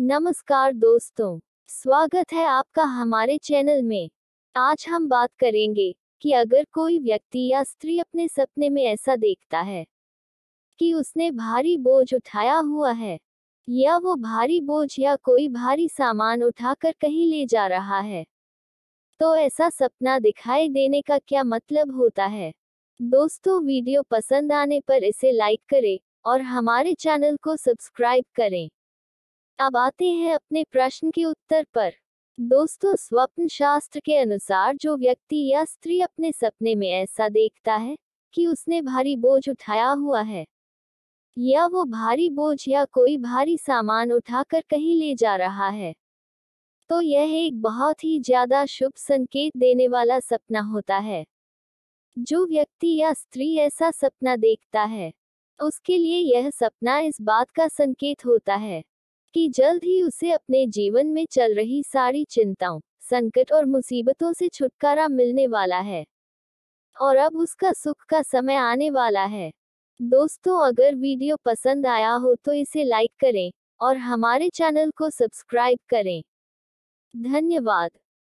नमस्कार दोस्तों स्वागत है आपका हमारे चैनल में आज हम बात करेंगे कि अगर कोई व्यक्ति या स्त्री अपने सपने में ऐसा देखता है कि उसने भारी बोझ उठाया हुआ है या वो भारी बोझ या कोई भारी सामान उठाकर कहीं ले जा रहा है तो ऐसा सपना दिखाई देने का क्या मतलब होता है दोस्तों वीडियो पसंद आने पर इसे लाइक करें और हमारे चैनल को सब्सक्राइब करें अब आते हैं अपने प्रश्न के उत्तर पर दोस्तों स्वप्न शास्त्र के अनुसार जो व्यक्ति या स्त्री अपने सपने में ऐसा देखता है कि उसने भारी बोझ उठाया हुआ है या वो भारी बोझ या कोई भारी सामान उठाकर कहीं ले जा रहा है तो यह एक बहुत ही ज्यादा शुभ संकेत देने वाला सपना होता है जो व्यक्ति या स्त्री ऐसा सपना देखता है उसके लिए यह सपना इस बात का संकेत होता है कि जल्द ही उसे अपने जीवन में चल रही सारी चिंताओं संकट और मुसीबतों से छुटकारा मिलने वाला है और अब उसका सुख का समय आने वाला है दोस्तों अगर वीडियो पसंद आया हो तो इसे लाइक करें और हमारे चैनल को सब्सक्राइब करें धन्यवाद